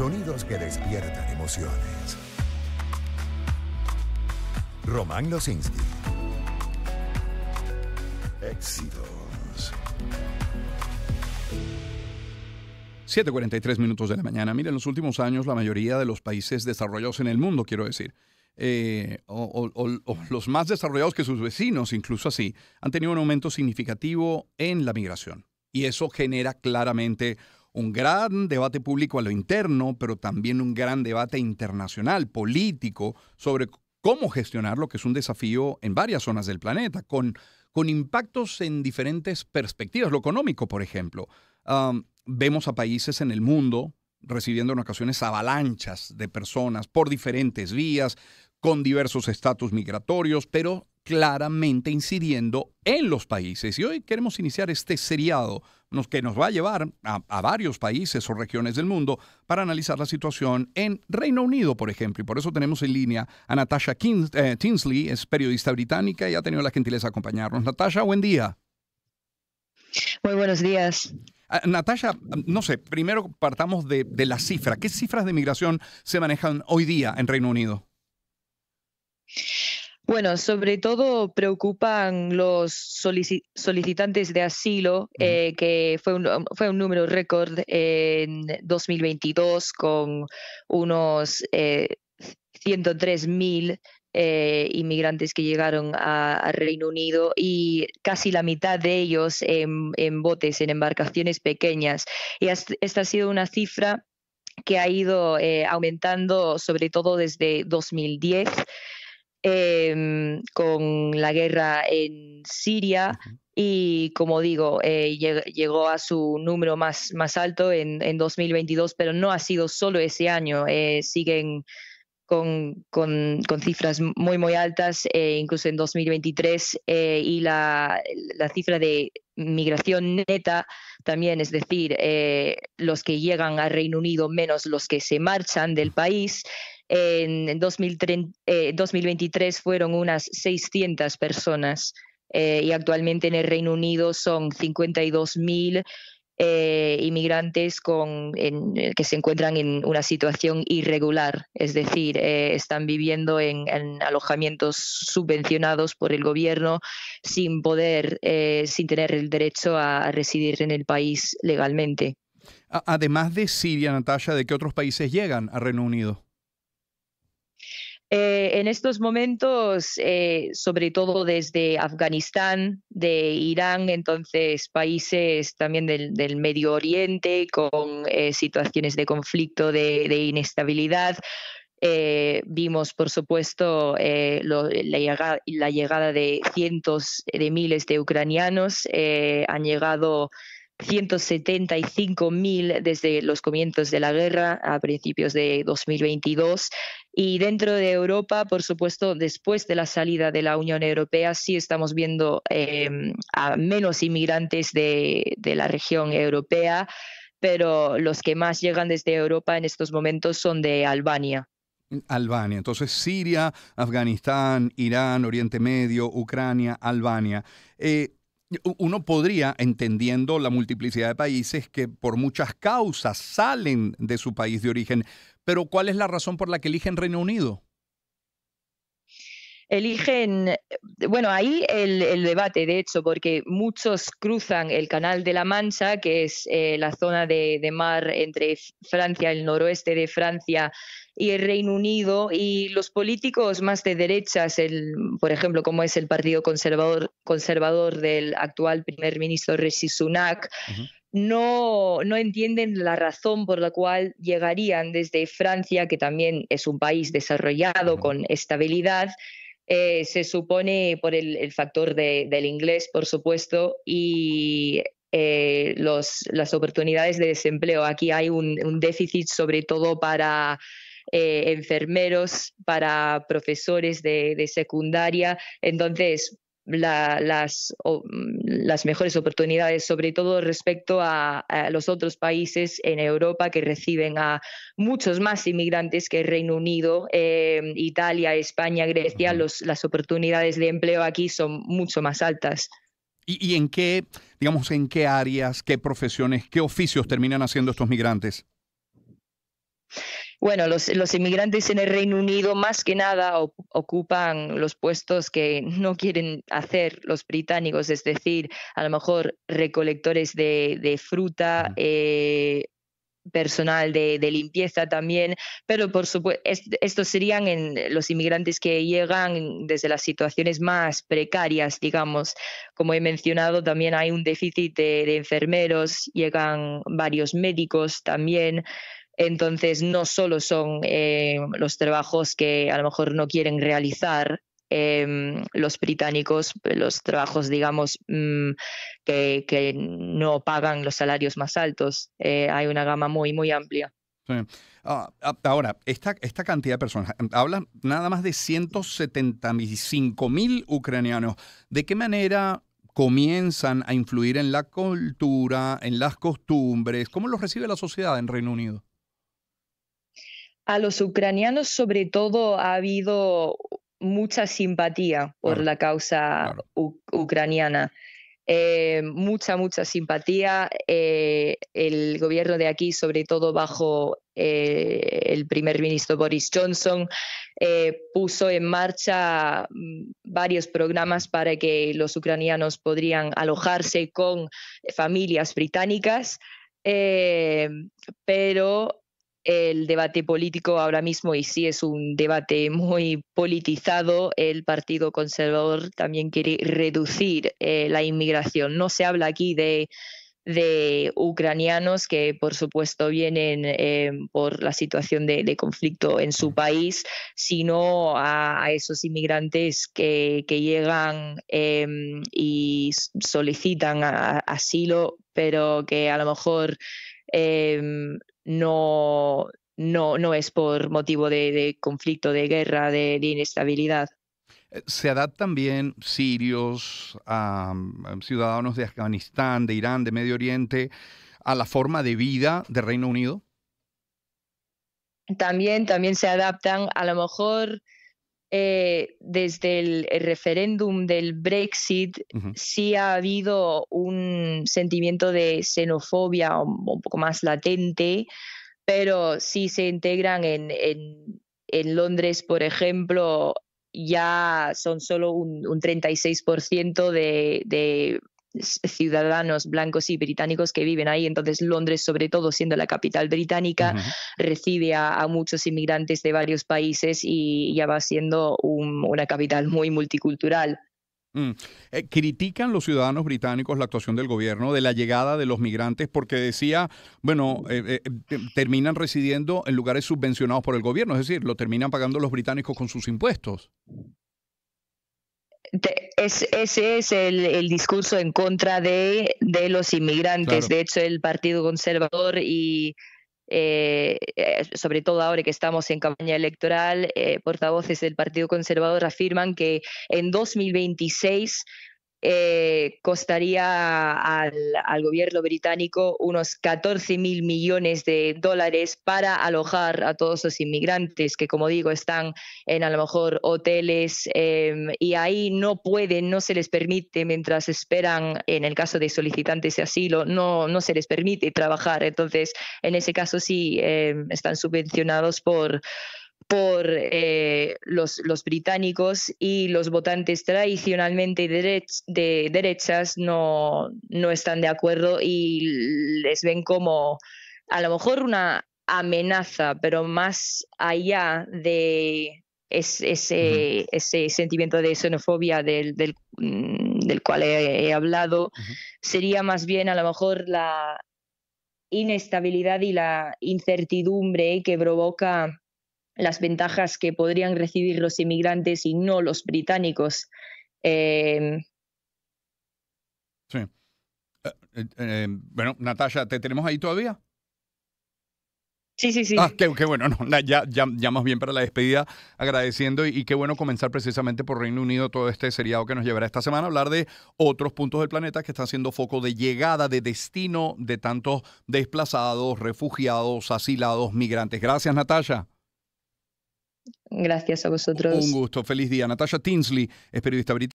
Sonidos que despiertan emociones. Román Losinski. Éxitos. 7.43 minutos de la mañana. Mira, en los últimos años la mayoría de los países desarrollados en el mundo, quiero decir, eh, o, los más desarrollados que sus vecinos, incluso así, han tenido un aumento significativo en la migración. Y eso genera claramente un gran debate público a lo interno, pero también un gran debate internacional, político, sobre cómo gestionar lo que es un desafío en varias zonas del planeta, con, con impactos en diferentes perspectivas, lo económico, por ejemplo. vemos a países en el mundo recibiendo en ocasiones avalanchas de personas por diferentes vías, con diversos estatus migratorios, pero claramente incidiendo en los países. Y hoy queremos iniciar este seriado que nos va a llevar a, varios países o regiones del mundo para analizar la situación en Reino Unido, por ejemplo. Y por eso tenemos en línea a Natasha eh, Tinsley, es periodista británica y ha tenido la gentileza de acompañarnos. Natasha, buen día. Muy buenos días. Ah, Natasha, no sé, primero partamos de, la cifra. ¿Qué cifras de migración se manejan hoy día en Reino Unido? Bueno, sobre todo preocupan los solicitantes de asilo, eh, que fue un, fue un número récord en 2022 con unos 103.000 eh, eh, inmigrantes que llegaron al Reino Unido y casi la mitad de ellos en, en botes, en embarcaciones pequeñas. Y esta ha sido una cifra que ha ido aumentando sobre todo desde 2010. Em, con la guerra en Siria y, como digo, eh, llegó a su número más, más alto en, 2022, pero no ha sido solo ese año, eh, siguen con, cifras muy, muy altas, eh, incluso en 2023, y la, la cifra de migración neta también, es decir, los que llegan al Reino Unido menos los que se marchan del país. En 2023 eh, fueron unas 600 personas eh, y actualmente en el Reino Unido son 52.000 eh, inmigrantes con, eh, que se encuentran en una situación irregular, es decir, están viviendo en, alojamientos subvencionados por el gobierno sin poder, sin tener el derecho a, residir en el país legalmente. Además de Siria, Natalia, ¿de qué otros países llegan a Reino Unido? Eh, en estos momentos, eh, sobre todo desde Afganistán, de Irán, entonces países también del, Medio Oriente con eh, situaciones de conflicto, de, inestabilidad, vimos, por supuesto, la, llegada, de cientos de miles de ucranianos. han llegado 175.000 desde los comienzos de la guerra a principios de 2022. Y dentro de Europa, por supuesto, después de la salida de la Unión Europea, sí estamos viendo eh, a menos inmigrantes de, la región europea, pero los que más llegan desde Europa en estos momentos son de Albania. Albania. Entonces, Siria, Afganistán, Irán, Oriente Medio, Ucrania, Albania. Eh, uno podría, entendiendo la multiplicidad de países, que por muchas causas salen de su país de origen, pero ¿cuál es la razón por la que eligen Reino Unido? eligen, eh, bueno, ahí el, debate, de hecho, porque muchos cruzan el Canal de la Mancha, que es eh, la zona de, mar entre Francia, el noroeste de Francia y el Reino Unido, y los políticos más de derechas, el, por ejemplo, como es el Partido Conservador, conservador del actual primer ministro Rishi Sunak, No, no, entienden la razón por la cual llegarían desde Francia, que también es un país desarrollado con estabilidad, eh, se supone por el, factor del inglés, por supuesto, y eh, las oportunidades de desempleo. Aquí hay un, déficit sobre todo para... Eh, enfermeros, para profesores de, de, secundaria. Entonces, Mm, las, mejores oportunidades, sobre todo respecto a, los otros países en Europa que reciben a muchos más inmigrantes que el Reino Unido, eh, Italia, España, Grecia, las oportunidades de empleo aquí son mucho más altas. ¿Y, ¿Y en qué, digamos, en qué áreas, qué profesiones, qué oficios terminan haciendo estos migrantes? Bueno, los, los, inmigrantes en el Reino Unido más que nada ocupan los puestos que no quieren hacer los británicos, es decir, a lo mejor recolectores de, de fruta, eh, personal de, de, limpieza también, pero por supuesto, estos serían en los inmigrantes que llegan desde las situaciones más precarias, digamos. Como he mencionado, también hay un déficit de enfermeros, llegan varios médicos también. Entonces, no solo son eh, los trabajos que a lo mejor no quieren realizar em, los británicos, los trabajos, digamos, mm, que, no pagan los salarios más altos. Eh, hay una gama muy, muy amplia. Ah, ah, ahora, esta, esta cantidad de personas, em, hablan nada más de 175 mil ucranianos. ¿De qué manera comienzan a influir en la cultura, en las costumbres? ¿Cómo los recibe la sociedad en Reino Unido? a los ucranianos sobre todo ha habido mucha simpatía por la causa ucraniana. Eh, mucha, mucha simpatía. Eh, el gobierno de aquí, sobre todo bajo eh, el primer ministro Boris Johnson, puso en marcha mm, varios programas para que los ucranianos podrían alojarse con familias británicas. pero el debate político ahora mismo y sí es un debate muy politizado. El Partido Conservador también quiere reducir eh, la inmigración. No se habla aquí de, de ucranianos que por supuesto vienen eh, por la situación de, conflicto en su país, sino a, esos inmigrantes que, llegan em, y solicitan asilo, pero que a lo mejor em, no, no, es por motivo de, conflicto, de guerra, de, inestabilidad. Eh, ¿Se adaptan bien sirios, ciudadanos de Afganistán, de Irán, de Medio Oriente, a la forma de vida del Reino Unido? También, también se adaptan. A lo mejor eh, desde el referéndum del Brexit sí ha habido un sentimiento de xenofobia un, poco más latente, pero sí se integran en, Londres, por ejemplo, ya son solo un, 36% de ciudadanos blancos y británicos que viven ahí. Entonces Londres, sobre todo siendo la capital británica, recibe a, muchos inmigrantes de varios países y ya va siendo una capital muy multicultural. Mm. Eh, critican los ciudadanos británicos la actuación del gobierno de la llegada de los migrantes porque decía, bueno, eh, eh, terminan residiendo en lugares subvencionados por el gobierno, es decir, lo terminan pagando los británicos con sus impuestos. Es, ese es el, discurso en contra de, los inmigrantes. De hecho, el Partido Conservador y eh, eh, sobre todo ahora que estamos en campaña electoral, eh, portavoces del Partido Conservador afirman que en 2026 eh, costaría al, gobierno británico unos 14 mil millones de dólares para alojar a todos los inmigrantes que, como digo, están en a lo mejor hoteles em, y ahí no pueden, no se les permite, mientras esperan, en el caso de solicitantes de asilo, no, no se les permite trabajar. Entonces, en ese caso sí em, están subvencionados por por eh, los, británicos y los votantes tradicionalmente de derechas no, no están de acuerdo y les ven como a lo mejor una amenaza, pero más allá de ese, ese sentimiento de xenofobia del, mm, cual he, hablado, sería más bien a lo mejor la inestabilidad y la incertidumbre que provoca las ventajas que podrían recibir los inmigrantes y no los británicos. Eh, sí. Eh, eh, bueno, Natasha, ¿te tenemos ahí todavía? Sí, sí, sí. Ah, qué, bueno, ya, más bien para la despedida, agradeciendo y, qué bueno comenzar precisamente por Reino Unido todo este seriado que nos llevará esta semana a hablar de otros puntos del planeta que están siendo foco de llegada, de destino de tantos desplazados, refugiados, asilados, migrantes. Gracias, Natasha. Gracias a vosotros. Un gusto. Feliz día. Natasha Tinsley es periodista británica.